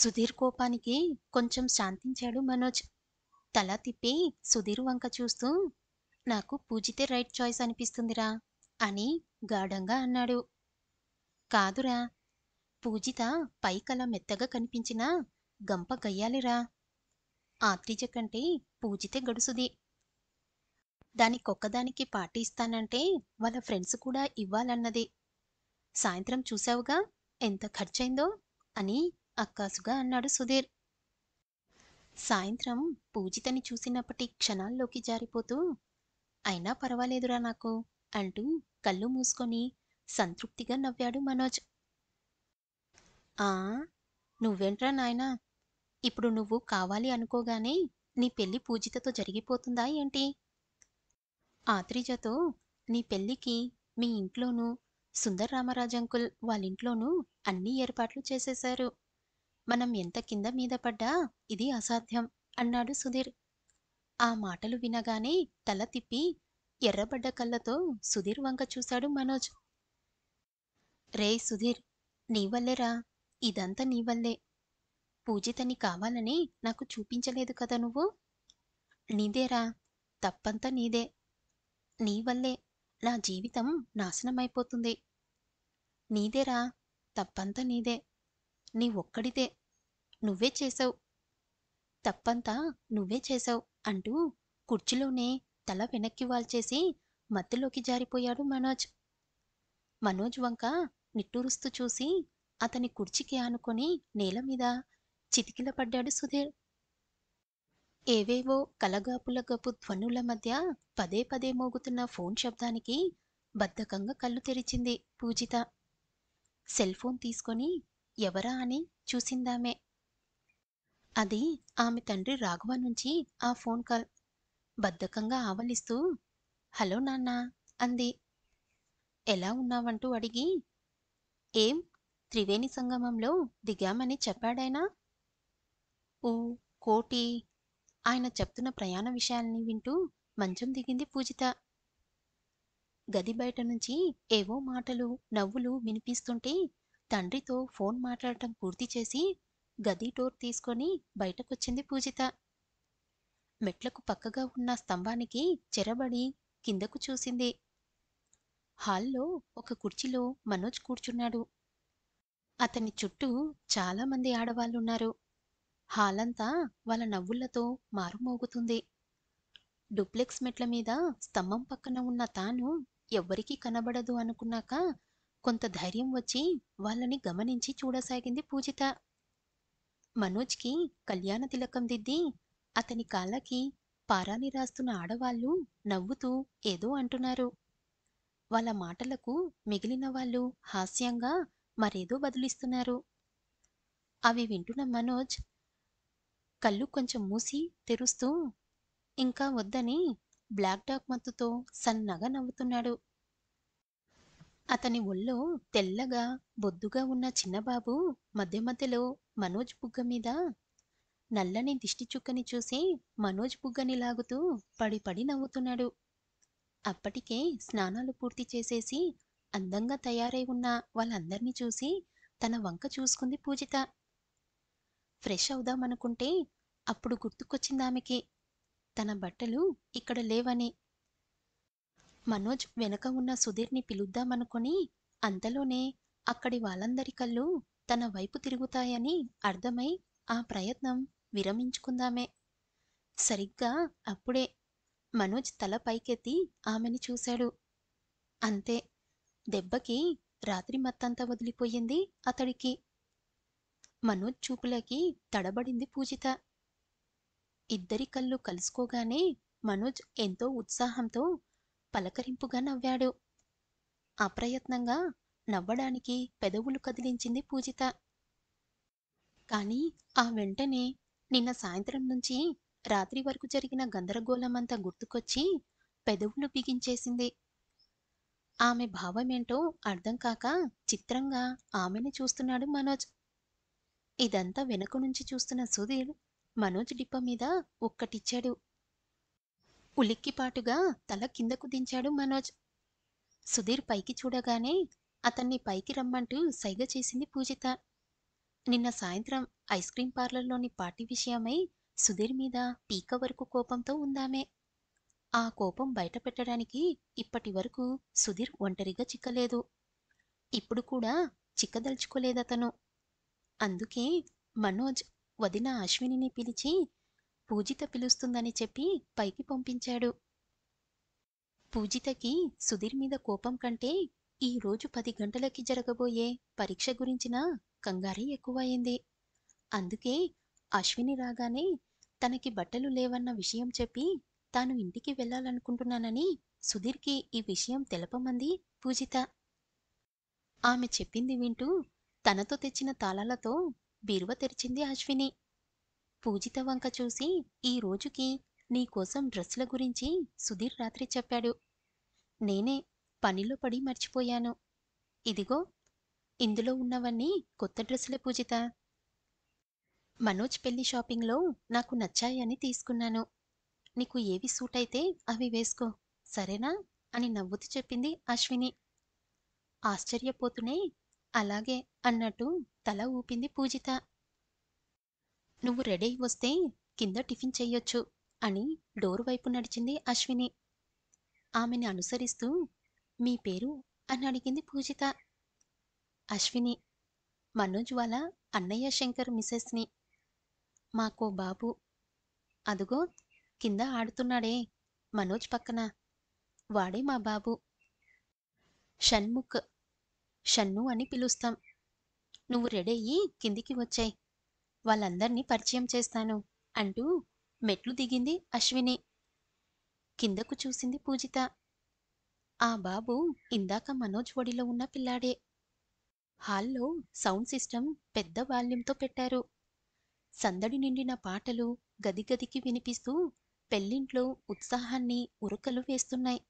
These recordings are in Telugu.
సుధీర్ కోపానికి కొంచెం శాంతించాడు మనోజ్ తల తిప్పి సుధీర్ వంక చూస్తూ నాకు పూజితే రైట్ చాయిస్ అనిపిస్తుందిరా అని గాఢంగా అన్నాడు కాదురా పూజిత పైకల మెత్తగా కనిపించినా గంప గయ్యాలిరా ఆత్రిజ కంటే పూజితే గడుసుది దానికొక్కదానికి పార్టీ ఇస్తానంటే వాళ్ళ ఫ్రెండ్స్ కూడా ఇవ్వాలన్నది సాయంత్రం చూశావుగా ఎంత ఖర్చైందో అని అక్కాసుగా అన్నాడు సుధీర్ సాయంత్రం పూజితని చూసినప్పటి క్షణాల్లోకి జారిపోతూ అయినా పర్వాలేదురా నాకు అంటూ కళ్ళు మూసుకొని సంతృప్తిగా నవ్వాడు మనోజ్ ఆ నువ్వేంట్రా నాయనా ఇప్పుడు నువ్వు కావాలి అనుకోగానే నీ పెళ్లి పూజితతో జరిగిపోతుందా ఏంటి ఆత్రిజతో నీ పెళ్లికి మీ ఇంట్లోనూ సుందర్ రామరాజంకుల్ వాళ్ళింట్లోనూ అన్ని ఏర్పాట్లు చేసేశారు మనం ఎంత కింద మీద పడ్డా ఇది అసాధ్యం అన్నాడు సుధీర్ ఆ మాటలు వినగానే తల తిప్పి ఎర్రబడ్డ కళ్ళతో సుధీర్ వంక చూశాడు మనోజ్ రే సుధీర్ నీ వల్లేరా ఇదంతా నీ వల్లే పూజితని కావాలని నాకు చూపించలేదు కదా నువ్వు నీదేరా తప్పంతా నీదే నీ వల్లే నా జీవితం నాశనమైపోతుంది నీదేరా తప్పంతా నీదే నీ ఒక్కడిదే నువ్వే చేసావు తప్పంతా నువ్వే చేశావు అంటూ కుర్చీలోనే తల వెనక్కి వాల్చేసి మత్తులోకి జారిపోయాడు మనోజ్ మనోజ్ వంక నిట్టూరుస్తూ చూసి అతని కుర్చీకి ఆనుకొని నేల మీద చితికిల పడ్డాడు సుధీర్ ఏవేవో కలగాపుల గపు ధ్వనుల మధ్య పదే పదే మోగుతున్న ఫోన్ శబ్దానికి బద్ధకంగా కళ్ళు తెరిచింది పూజిత సెల్ ఫోన్ తీసుకొని ఎవరా అని చూసిందామే అది ఆమె తండ్రి రాఘవ నుంచి ఆ ఫోన్ కాల్ బద్ధకంగా ఆవలిస్తూ హలో నాన్న అంది ఎలా ఉన్నావంటూ అడిగి ఏం త్రివేణి సంగమంలో దిగామని చెప్పాడైనా ఊ కోటి ఆయన చెప్తున్న ప్రయాణ విషయాల్ని వింటూ మంచం దిగింది పూజిత గది బయట నుంచి ఏవో మాటలు నవ్వులు వినిపిస్తుంటే తండ్రితో ఫోన్ మాట్లాడటం పూర్తి చేసి గది డోర్ తీసుకొని బయటకొచ్చింది పూజిత మెట్లకు పక్కగా ఉన్న స్తంభానికి చెరబడి కిందకు చూసింది హాల్లో ఒక కుర్చీలో మనోజ్ కూర్చున్నాడు అతని చుట్టూ చాలామంది ఆడవాళ్ళున్నారు హాలంతా వాళ్ళ నవ్వులతో మారుమోగుతుంది డూప్లెక్స్ మెట్ల మీద స్తంభం పక్కన ఉన్న తాను ఎవ్వరికీ కనబడదు అనుకున్నాక కొంత ధైర్యం వచ్చి వాళ్ళని గమనించి చూడసాగింది పూజిత మనోజ్కి కళ్యాణ తిలకం దిద్ది అతని కాళ్ళకి పారాని రాస్తున్న ఆడవాళ్ళు నవ్వుతూ ఏదో అంటున్నారు వాళ్ళ మాటలకు మిగిలిన వాళ్ళు హాస్యంగా మరేదో బదులిస్తున్నారు అవి వింటున్న మనోజ్ కళ్ళు కొంచెం మూసి తెరుస్తూ ఇంకా వద్దని బ్లాక్ డాక్ మత్తుతో సన్నగా నవ్వుతున్నాడు అతని ఒళ్ళో తెల్లగా బొద్దుగా ఉన్న చిన్నబాబు మధ్య మధ్యలో మనోజ్ బుగ్గ మీద నల్లని దిష్టి చుక్కని చూసి మనోజ్ బుగ్గని లాగుతూ పడి పడి నవ్వుతున్నాడు అప్పటికే స్నానాలు పూర్తి చేసేసి అందంగా తయారై ఉన్న వాళ్ళందరినీ చూసి తన వంక చూసుకుంది పూజిత ఫ్రెష్ అవుదామనుకుంటే అప్పుడు గుర్తుకొచ్చిందామెకి తన బట్టలు ఇక్కడ లేవని మనోజ్ వెనక ఉన్న సుధీర్ని పిలుద్దామనుకుని అంతలోనే అక్కడి వాళ్ళందరి కళ్ళు తన వైపు తిరుగుతాయని అర్థమై ఆ ప్రయత్నం విరమించుకుందామే సరిగ్గా అప్పుడే మనోజ్ తల పైకెత్తి ఆమెని చూశాడు అంతే దెబ్బకి రాత్రి మత్తంతా వదిలిపోయింది అతడికి మనోజ్ చూపులకి తడబడింది పూజిత ఇద్దరి కళ్ళు కలుసుకోగానే మనోజ్ ఎంతో ఉత్సాహంతో పలకరింపుగా నవ్వాడు అప్రయత్నంగా నవ్వడానికి పెదవులు కదిలించింది పూజిత కాని ఆ వెంటనే నిన్న సాయంత్రం నుంచి రాత్రి వరకు జరిగిన గందరగోళమంతా గుర్తుకొచ్చి పెదవులు బిగించేసింది ఆమె భావమేంటో అర్థం కాక చిత్రంగా ఆమెని చూస్తున్నాడు మనోజ్ ఇదంతా వెనక నుంచి చూస్తున్న సుధీర్ మనోజ్ డిప్ప మీద ఒక్కటిచ్చాడు ఉలిక్కిపాటుగా తల కిందకు దించాడు మనోజ్ సుధీర్ పైకి చూడగానే అతన్ని పైకి రమ్మంటూ సైగ చేసింది పూజిత నిన్న సాయంత్రం ఐస్ క్రీం పార్లర్లోని పార్టీ విషయమై సుధీర్ మీద పీక వరకు కోపంతో ఉందామే ఆ కోపం బయట పెట్టడానికి ఇప్పటి వరకు సుధీర్ ఒంటరిగా చిక్కలేదు ఇప్పుడు కూడా చిక్కదలుచుకోలేదతను అందుకే మనోజ్ వదిన అశ్వినిని పిలిచి పూజిత పిలుస్తుందని చెప్పి పైకి పంపించాడు పూజితకి సుధీర్ మీద కోపం కంటే ఈ రోజు పది గంటలకి జరగబోయే పరీక్ష గురించిన కంగారే ఎక్కువయింది అందుకే అశ్విని రాగానే తనకి బట్టలు లేవన్న విషయం చెప్పి తాను ఇంటికి వెళ్ళాలనుకుంటున్నానని సుధీర్కి ఈ విషయం తెలపమంది పూజిత ఆమె చెప్పింది వింటూ తనతో తెచ్చిన తాళాలతో బీరువ తెరిచింది అశ్విని పూజిత వంక చూసి ఈ రోజుకి నీకోసం డ్రెస్ల గురించి సుధీర్ రాత్రి చెప్పాడు నేనే పనిలో పడి మర్చిపోయాను ఇదిగో ఇందులో ఉన్నవన్నీ కొత్త డ్రెస్సులే పూజిత మనోజ్ పెళ్లి షాపింగ్లో నాకు నచ్చాయని తీసుకున్నాను నీకు ఏవి సూట్ అయితే అవి వేసుకో సరేనా అని నవ్వుతూ చెప్పింది అశ్విని ఆశ్చర్యపోతూనే అలాగే అన్నట్టు తల ఊపింది పూజిత నువ్వు రెడీ వస్తే కింద టిఫిన్ చెయ్యొచ్చు అని డోర్ వైపు నడిచింది అశ్విని ఆమెని అనుసరిస్తూ మీ పేరు అని అడిగింది పూజిత అశ్విని మనోజ్ వాళ్ళ అన్నయ్య శంకర్ మిసెస్ని మాకో బాబు అదుగో కింద ఆడుతున్నాడే మనోజ్ పక్కన వాడే మా బాబు షణ్ముఖ్ షన్ను అని పిలుస్తాం నువ్వు రెడీ అయ్యి కిందికి వచ్చాయి వాళ్ళందర్నీ పరిచయం చేస్తాను అంటూ మెట్లు దిగింది అశ్విని కిందకు చూసింది పూజిత ఆ బాబు ఇందాక మనోజ్ ఒడిలో ఉన్న పిల్లాడే హాల్లో సౌండ్ సిస్టమ్ పెద్ద వాల్యూంతో పెట్టారు సందడి నిండిన పాటలు గదిగదికి వినిపిస్తూ పెళ్లింట్లో ఉత్సాహాన్ని ఉరుకలు వేస్తున్నాయి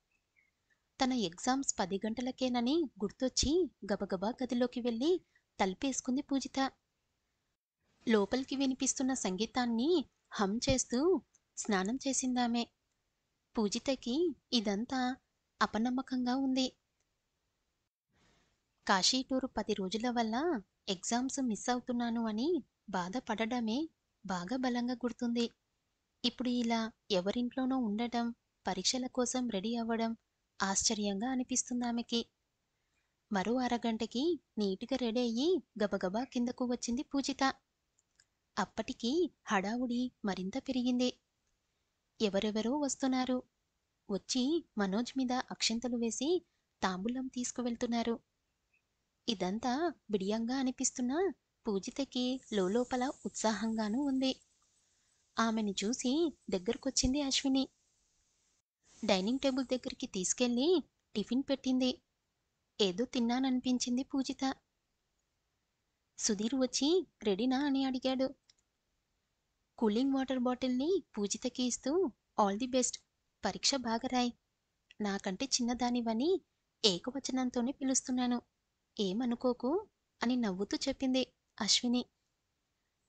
తన ఎగ్జామ్స్ పది గంటలకేనని గుర్తొచ్చి గబగబా గదిలోకి వెళ్ళి తలిపేసుకుంది పూజిత లోపలికి వినిపిస్తున్న సంగీతాన్ని హమ్ చేస్తూ స్నానం చేసిందామె పూజితకి ఇదంతా అపనమ్మకంగా ఉంది కాశీ టూరు పది రోజుల వల్ల ఎగ్జామ్స్ మిస్ అవుతున్నాను అని బాధపడడమే బాగా బలంగా గుర్తుంది ఇప్పుడు ఇలా ఎవరింట్లోనో ఉండటం పరీక్షల కోసం రెడీ అవ్వడం ఆశ్చర్యంగా అనిపిస్తుంది ఆమెకి మరో అరగంటకి నీటుగా రెడీ అయ్యి గబగబా కిందకు వచ్చింది పూజిత అప్పటికీ హడావుడి మరింత పెరిగింది ఎవరెవరో వస్తున్నారు వచ్చి మనోజ్ మీద అక్షింతలు వేసి తాంబూలం తీసుకువెళ్తున్నారు ఇదంతా బిడియంగా అనిపిస్తున్నా పూజితకి లోపల ఉత్సాహంగానూ ఉంది ఆమెను చూసి దగ్గరకొచ్చింది అశ్విని డైనింగ్ టేబుల్ దగ్గరికి తీసుకెళ్ళి టిఫిన్ పెట్టింది ఏదో తిన్నాననిపించింది పూజిత సుధీర్ వచ్చి రెడీనా అని అడిగాడు కూలింగ్ వాటర్ బాటిల్ని పూజితకి ఇస్తూ ఆల్ ది బెస్ట్ పరీక్ష బాగా రాయ్ నాకంటే చిన్నదానివని ఏకవచనంతోనే పిలుస్తున్నాను ఏమనుకోకు అని నవ్వుతూ చెప్పింది అశ్విని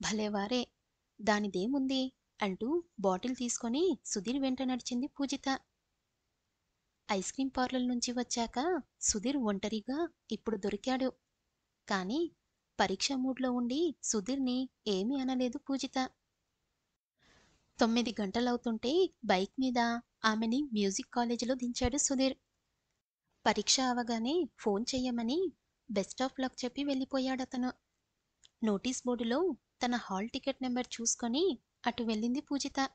భలేవారే దానిదేముంది అంటూ బాటిల్ తీసుకొని సుధీర్ వెంట నడిచింది పూజిత ఐస్ క్రీం పార్లర్ నుంచి వచ్చాక సుధీర్ ఒంటరిగా ఇప్పుడు దొరికాడు కానీ పరీక్ష మూడ్లో ఉండి సుధీర్ని ఏమీ అనలేదు పూజిత తొమ్మిది గంటలవుతుంటే బైక్ మీద ఆమెని మ్యూజిక్ కాలేజీలో దించాడు సుధీర్ పరీక్ష అవగానే ఫోన్ చెయ్యమని బెస్ట్ ఆఫ్ లక్ చెప్పి వెళ్ళిపోయాడు అతను నోటీస్ బోర్డులో తన హాల్ టికెట్ నెంబర్ చూసుకొని అటు వెళ్ళింది పూజిత